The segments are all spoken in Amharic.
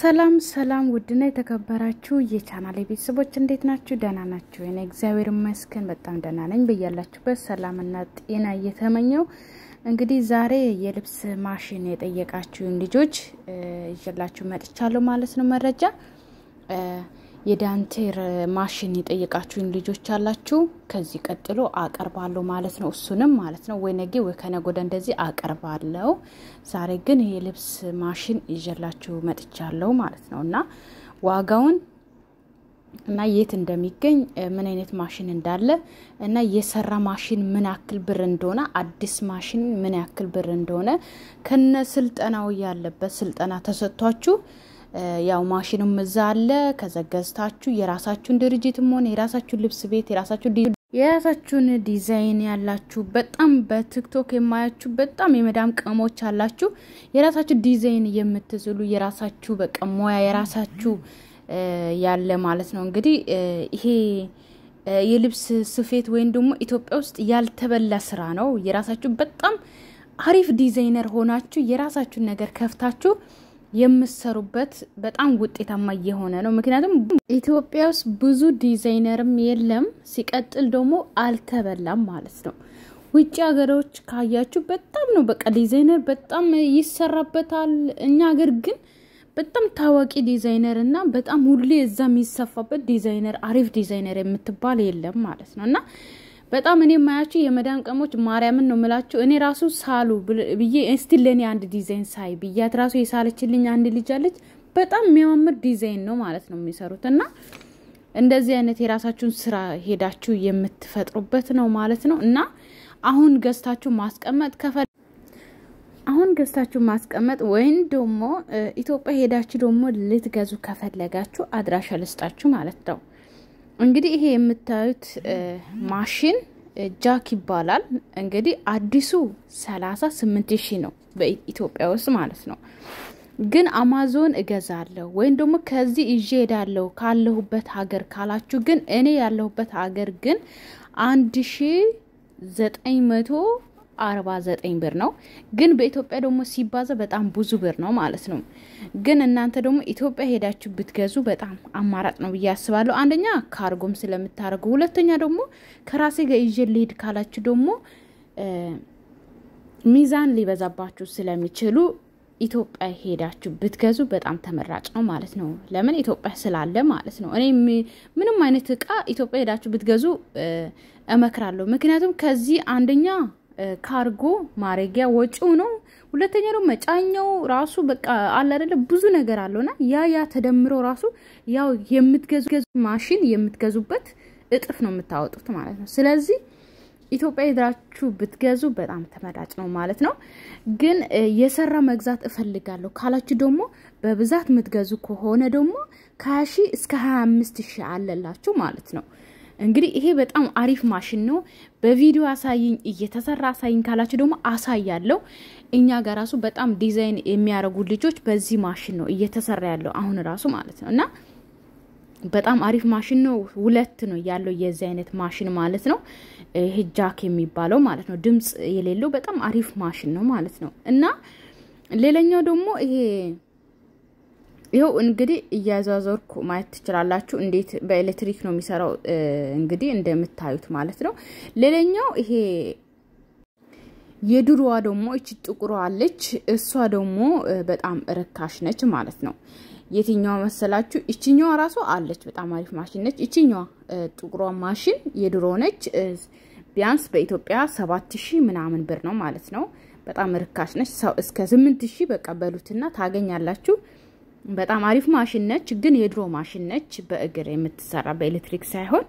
ሰላም ሰላም፣ ውድና የተከበራችሁ የቻናል ቤተሰቦች እንዴት ናችሁ? ደህና ናችሁ? እኔ እግዚአብሔር ይመስገን በጣም ደህና ነኝ። በያላችሁበት ሰላምና ጤና እየተመኘው እንግዲህ ዛሬ የልብስ ማሽን የጠየቃችሁን ልጆች ይዤላችሁ መጥቻለሁ ማለት ነው መረጃ የዳንቴር ማሽን የጠየቃችሁኝ ልጆች አላችሁ። ከዚህ ቀጥሎ አቀርባለሁ ማለት ነው። እሱንም ማለት ነው ወይ ነጌ ወይ ከነጎደ እንደዚህ አቀርባለሁ። ዛሬ ግን የልብስ ማሽን ይዤላችሁ መጥቻለሁ ማለት ነው እና ዋጋውን እና የት እንደሚገኝ ምን አይነት ማሽን እንዳለ እና የሰራ ማሽን ምን ያክል ብር እንደሆነ አዲስ ማሽን ምን ያክል ብር እንደሆነ ከነ ስልጠናው ያለበት ስልጠና ተሰጥቷችሁ ያው ማሽንም እዛ አለ። ከዘገዝታችሁ የራሳችሁን ድርጅትም ሆነ የራሳችሁን ልብስ ቤት የራሳችሁን የራሳችሁን ዲዛይን ያላችሁ በጣም በቲክቶክ የማያችሁ በጣም የመዳም ቅመሞች አላችሁ። የራሳችሁ ዲዛይን የምትስሉ የራሳችሁ በቃ የራሳችሁ ያለ ማለት ነው። እንግዲህ ይሄ የልብስ ስፌት ወይም ደግሞ ኢትዮጵያ ውስጥ ያልተበላ ስራ ነው። የራሳችሁ በጣም አሪፍ ዲዛይነር ሆናችሁ የራሳችሁን ነገር ከፍታችሁ የምሰሩበት በጣም ውጤታማ እየሆነ ነው። ምክንያቱም ኢትዮጵያ ውስጥ ብዙ ዲዛይነርም የለም። ሲቀጥል ደግሞ አልተበላም ማለት ነው። ውጭ ሀገሮች ካያችሁ በጣም ነው በቃ ዲዛይነር በጣም ይሰራበታል። እኛ ሀገር ግን በጣም ታዋቂ ዲዛይነር እና በጣም ሁሌ እዛ የሚሰፋበት ዲዛይነር አሪፍ ዲዛይነር የምትባል የለም ማለት ነው እና በጣም እኔ የማያቸው የመዳም ቀሞች ማርያምን ነው የምላቸው። እኔ ራሱ ሳሉ ብዬ እስቲ ለእኔ አንድ ዲዛይን ሳይ ብያት ራሱ የሳለችልኝ አንድ ልጅ አለች። በጣም የሚያማምር ዲዛይን ነው ማለት ነው የሚሰሩት እና እንደዚህ አይነት የራሳችሁን ስራ ሄዳችሁ የምትፈጥሩበት ነው ማለት ነው እና አሁን ገዝታችሁ ማስቀመጥ ከፈ አሁን ገዝታችሁ ማስቀመጥ ወይም ደግሞ ኢትዮጵያ ሄዳችሁ ደግሞ ልትገዙ ከፈለጋችሁ አድራሻ ልስጣችሁ ማለት ነው። እንግዲህ ይሄ የምታዩት ማሽን ጃክ ይባላል። እንግዲህ አዲሱ ሰላሳ ስምንት ሺህ ነው በኢትዮጵያ ውስጥ ማለት ነው። ግን አማዞን እገዛለሁ ወይም ደግሞ ከዚህ ይዤ ሄዳለሁ ካለሁበት ሀገር ካላችሁ ግን እኔ ያለሁበት ሀገር ግን አንድ ሺ ዘጠኝ መቶ 49 ብር ነው። ግን በኢትዮጵያ ደግሞ ሲባዛ በጣም ብዙ ብር ነው ማለት ነው። ግን እናንተ ደግሞ ኢትዮጵያ ሄዳችሁ ብትገዙ በጣም አማራጭ ነው ብዬ አስባለሁ። አንደኛ ካርጎም ስለምታደርጉ፣ ሁለተኛ ደግሞ ከራሴ ጋር ይዤ ልሄድ ካላችሁ ደግሞ ሚዛን ሊበዛባችሁ ስለሚችሉ ኢትዮጵያ ሄዳችሁ ብትገዙ በጣም ተመራጭ ነው ማለት ነው። ለምን ኢትዮጵያ ስላለ ማለት ነው። እኔ ምንም አይነት እቃ ኢትዮጵያ ሄዳችሁ ብትገዙ እመክራለሁ። ምክንያቱም ከዚህ አንደኛ ካርጎ ማረጊያ ወጪው ነው። ሁለተኛ ደግሞ መጫኛው ራሱ በቃ አለ አይደለ ብዙ ነገር አለውና ያ ያ ተደምሮ ራሱ ያው የምትገዙ ማሽን የምትገዙበት እጥፍ ነው የምታወጡት ማለት ነው። ስለዚህ ኢትዮጵያ ሄዳችሁ ብትገዙ በጣም ተመራጭ ነው ማለት ነው። ግን የሰራ መግዛት እፈልጋለሁ ካላችሁ ደግሞ በብዛት የምትገዙ ከሆነ ደግሞ ከ2ሺ እስከ 25 ሺ አለላችሁ ማለት ነው። እንግዲህ ይሄ በጣም አሪፍ ማሽን ነው። በቪዲዮ አሳይኝ፣ እየተሰራ አሳይኝ ካላችሁ ደግሞ አሳያለው። እኛ ጋር ራሱ በጣም ዲዛይን የሚያደርጉ ልጆች በዚህ ማሽን ነው እየተሰራ ያለው አሁን ራሱ ማለት ነው እና በጣም አሪፍ ማሽን ነው። ሁለት ነው ያለው የዚህ አይነት ማሽን ማለት ነው። ይሄ ጃክ የሚባለው ማለት ነው። ድምጽ የሌለው በጣም አሪፍ ማሽን ነው ማለት ነው እና ሌላኛው ደግሞ ይሄ ይኸው እንግዲህ እያዛዞርኩ ማየት ትችላላችሁ፣ እንዴት በኤሌክትሪክ ነው የሚሰራው እንግዲህ እንደምታዩት ማለት ነው። ሌላኛው ይሄ የድሮዋ ደግሞ እቺ ጥቁሯ አለች። እሷ ደግሞ በጣም ርካሽ ነች ማለት ነው። የትኛዋ መሰላችሁ? እችኛዋ ራሷ አለች፣ በጣም አሪፍ ማሽን ነች። እችኛዋ ጥቁሯ ማሽን የድሮ ነች። ቢያንስ በኢትዮጵያ ሰባት ሺህ ምናምን ብር ነው ማለት ነው። በጣም ርካሽ ነች። እስከ ስምንት ሺህ በቀበሉትና ታገኛላችሁ። በጣም አሪፍ ማሽን ነች፣ ግን የድሮ ማሽን ነች። በእግር የምትሰራ በኤሌክትሪክ ሳይሆን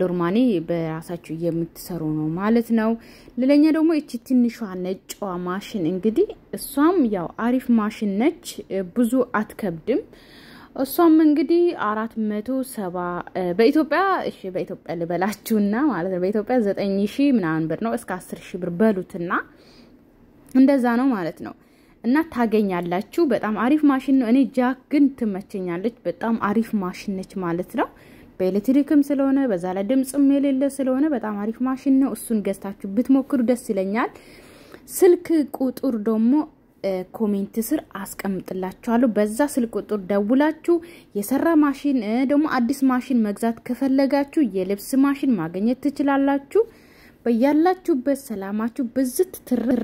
ሎርማኔ በራሳቸው የምትሰሩ ነው ማለት ነው። ሌላኛ ደግሞ ይቺ ትንሿ ነጫዋ ማሽን እንግዲህ እሷም ያው አሪፍ ማሽን ነች፣ ብዙ አትከብድም። እሷም እንግዲህ አራት መቶ ሰባ በኢትዮጵያ እሺ፣ በኢትዮጵያ ልበላችሁና ማለት ነው በኢትዮጵያ ዘጠኝ ሺህ ምናምን ብር ነው እስከ አስር ሺህ ብር በሉትና እንደዛ ነው ማለት ነው። እና ታገኛላችሁ። በጣም አሪፍ ማሽን ነው። እኔ ጃክ ግን ትመቸኛለች። በጣም አሪፍ ማሽን ነች ማለት ነው። በኤሌክትሪክም ስለሆነ በዛ ላይ ድምፅም የሌለ ስለሆነ በጣም አሪፍ ማሽን ነው። እሱን ገዝታችሁ ብትሞክሩ ደስ ይለኛል። ስልክ ቁጥር ደግሞ ኮሜንት ስር አስቀምጥላችኋለሁ። በዛ ስልክ ቁጥር ደውላችሁ የሰራ ማሽን ደግሞ አዲስ ማሽን መግዛት ከፈለጋችሁ የልብስ ማሽን ማግኘት ትችላላችሁ። በያላችሁበት ሰላማችሁ ብዝት ትርር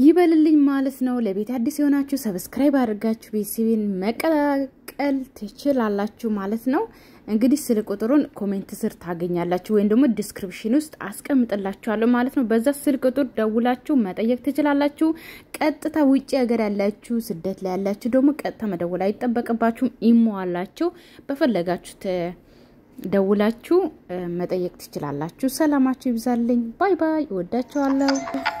ይበልልኝ ማለት ነው። ለቤት አዲስ የሆናችሁ ሰብስክራይብ አድርጋችሁ ቤተሰቤን መቀላቀል ትችላላችሁ ማለት ነው። እንግዲህ ስልክ ቁጥሩን ኮሜንት ስር ታገኛላችሁ ወይም ደግሞ ዲስክሪፕሽን ውስጥ አስቀምጥላችኋለሁ ማለት ነው። በዛ ስልክ ቁጥር ደውላችሁ መጠየቅ ትችላላችሁ። ቀጥታ ውጭ ሀገር ያላችሁ፣ ስደት ላይ ያላችሁ ደግሞ ቀጥታ መደወል አይጠበቅባችሁም። ኢሞ አላችሁ በፈለጋችሁት ደውላችሁ መጠየቅ ትችላላችሁ። ሰላማችሁ ይብዛልኝ። ባይ ባይ። እወዳችኋለሁ።